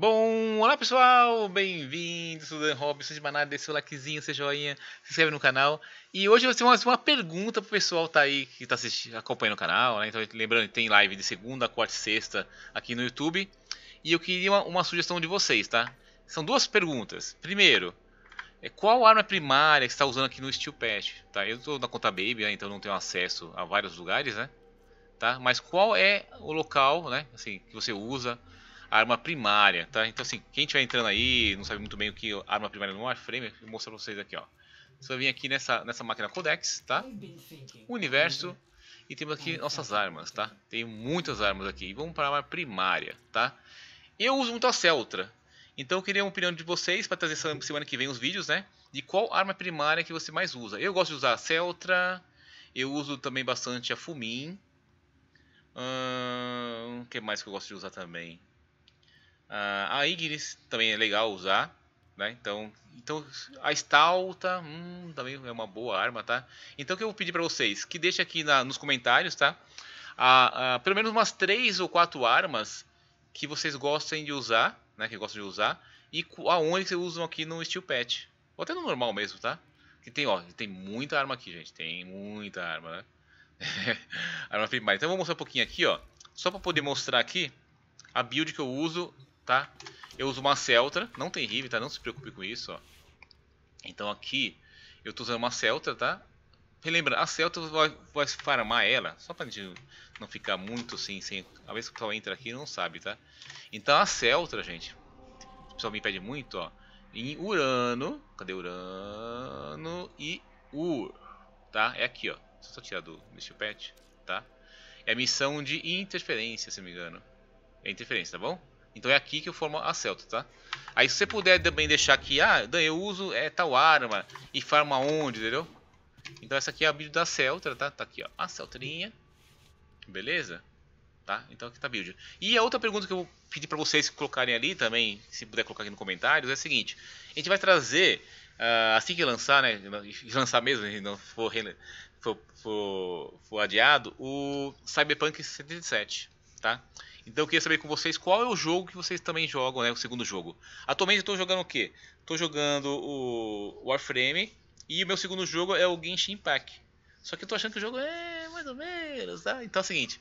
Bom, olá pessoal, bem-vindos, Sudan Robson de Maná, deixa o likezinho, seu joinha, se inscreve no canal. E hoje eu vou fazer uma pergunta pro pessoal que tá aí, que tá assistindo, acompanhando o canal, né? Então, lembrando que tem live de segunda, quarta e sexta aqui no YouTube. E eu queria uma, uma sugestão de vocês, tá? São duas perguntas. Primeiro, é qual arma primária que está usando aqui no Steel Patch, tá? Eu estou na conta Baby, né? então não tenho acesso a vários lugares, né? Tá? Mas qual é o local, né? Assim, que você usa arma primária, tá? Então assim, quem estiver entrando aí, não sabe muito bem o que arma primária no Warframe, é, vou mostrar pra vocês aqui, ó. Você vai vir aqui nessa, nessa máquina Codex, tá? Universo. E temos aqui nossas armas, tá? Tem muitas armas aqui. E vamos para a arma primária, tá? Eu uso muito a Celtra. Então eu queria uma opinião de vocês para trazer semana que vem os vídeos, né? De qual arma primária que você mais usa. Eu gosto de usar a Celtra. Eu uso também bastante a Fumin. O hum, que mais que eu gosto de usar também? Ah, a Ignis também é legal usar, né? Então, então a Stalta hum, também é uma boa arma, tá? Então o que eu vou pedir para vocês? Que deixem aqui na, nos comentários, tá? A, pelo menos umas três ou quatro armas que vocês gostem de usar, né? Que gostam de usar e aonde vocês usam aqui no Steel Pet. Ou até no normal mesmo, tá? Que tem, ó, tem muita arma aqui, gente. Tem muita arma, né? arma primária. Então eu vou mostrar um pouquinho aqui, ó. Só para poder mostrar aqui a build que eu uso tá? Eu uso uma Celtra, não tem Rive, tá? Não se preocupe com isso, ó. Então aqui eu estou usando uma Celtra, tá? lembra a celta vai, vai farmar ela, só para a gente não ficar muito assim, sem... vez que o pessoal entra aqui não sabe, tá? Então a Celtra, gente, o pessoal me pede muito, ó, em Urano, cadê Urano e Ur, tá? É aqui, ó, só, só tirar do Missile Pet, tá? É a missão de interferência, se não me engano. É interferência, tá bom? Então é aqui que eu formo a Celta, tá? Aí se você puder também deixar aqui, ah, eu uso é, tal arma e farma onde, entendeu? Então essa aqui é a build da Celta, tá? Tá aqui, ó, a Celtrinha, beleza? Tá? Então aqui tá a build. E a outra pergunta que eu vou pedir pra vocês colocarem ali também, se puder colocar aqui nos comentários, é a seguinte. A gente vai trazer, uh, assim que lançar, né, lançar mesmo, né, não for, for, for, for adiado, o Cyberpunk 77 tá? Então eu queria saber com vocês qual é o jogo que vocês também jogam, né? O segundo jogo. Atualmente eu estou jogando o quê? Estou jogando o Warframe e o meu segundo jogo é o Genshin Impact. Só que eu tô achando que o jogo é mais ou menos, tá? Então é o seguinte,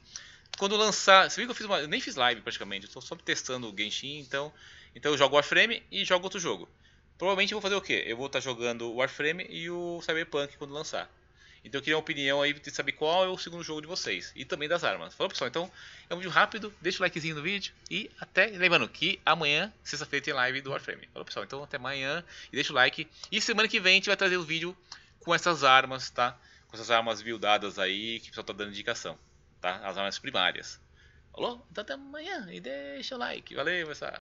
quando lançar, você viu que eu fiz uma, eu nem fiz live praticamente, eu tô só testando o Genshin, então, então eu jogo Warframe e jogo outro jogo. Provavelmente eu vou fazer o quê? Eu vou estar tá jogando o Warframe e o Cyberpunk quando lançar. Então eu queria uma opinião aí de saber qual é o segundo jogo de vocês. E também das armas. Falou, pessoal? Então é um vídeo rápido, deixa o likezinho no vídeo. E até. Lembrando que amanhã, sexta-feira, tem live do Warframe. Falou, pessoal? Então até amanhã. E deixa o like. E semana que vem a gente vai trazer o um vídeo com essas armas, tá? Com essas armas buildadas aí que o pessoal tá dando indicação. Tá? As armas primárias. Falou? Então até amanhã. E deixa o like. Valeu, pessoal.